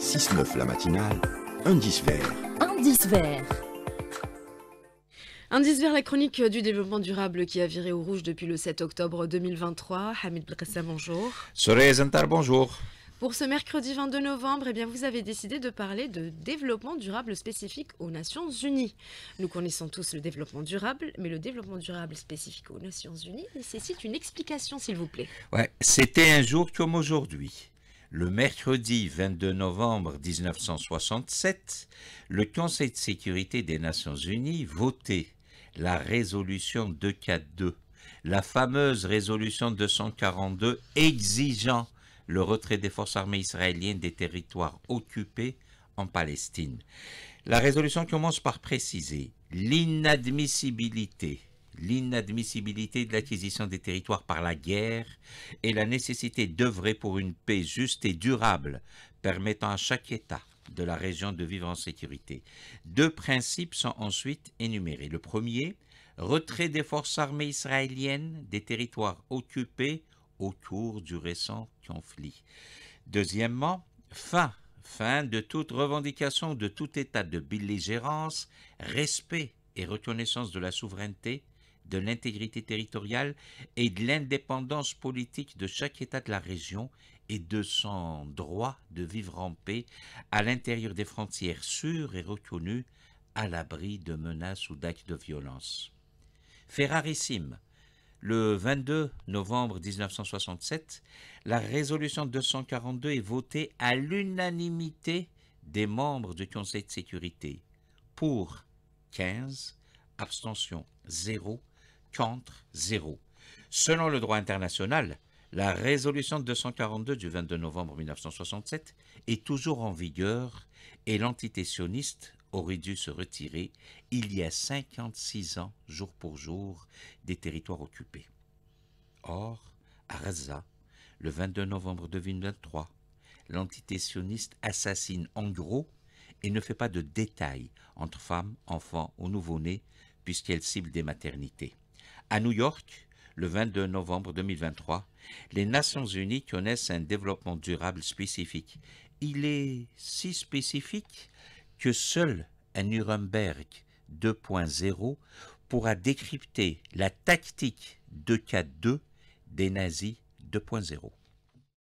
6-9 la matinale, indice vert. Indice vert. Indice Vert, la chronique du développement durable qui a viré au rouge depuis le 7 octobre 2023. Hamid Bressa, bonjour. Soraya Zantar, bonjour. Pour ce mercredi 22 novembre, eh bien, vous avez décidé de parler de développement durable spécifique aux Nations Unies. Nous connaissons tous le développement durable, mais le développement durable spécifique aux Nations Unies nécessite une explication, s'il vous plaît. Ouais, c'était un jour comme aujourd'hui le mercredi 22 novembre 1967, le Conseil de sécurité des Nations Unies votait la résolution 242, la fameuse résolution 242 exigeant le retrait des forces armées israéliennes des territoires occupés en Palestine. La résolution commence par préciser l'inadmissibilité l'inadmissibilité de l'acquisition des territoires par la guerre et la nécessité d'œuvrer pour une paix juste et durable permettant à chaque État de la région de vivre en sécurité. Deux principes sont ensuite énumérés. Le premier, retrait des forces armées israéliennes des territoires occupés autour du récent conflit. Deuxièmement, fin, fin de toute revendication de tout état de belligérance, respect et reconnaissance de la souveraineté de l'intégrité territoriale et de l'indépendance politique de chaque État de la région et de son droit de vivre en paix à l'intérieur des frontières sûres et reconnues à l'abri de menaces ou d'actes de violence. Ferrarissime. le 22 novembre 1967, la résolution 242 est votée à l'unanimité des membres du Conseil de sécurité pour 15, abstention 0 contre zéro. Selon le droit international, la résolution 242 du 22 novembre 1967 est toujours en vigueur et l'entité sioniste aurait dû se retirer il y a 56 ans, jour pour jour, des territoires occupés. Or, à Raza, le 22 novembre 2023, l'entité sioniste assassine en gros et ne fait pas de détails entre femmes, enfants ou nouveau-nés, puisqu'elle cible des maternités. À New York, le 22 novembre 2023, les Nations Unies connaissent un développement durable spécifique. Il est si spécifique que seul un Nuremberg 2.0 pourra décrypter la tactique 2K2 des nazis 2.0.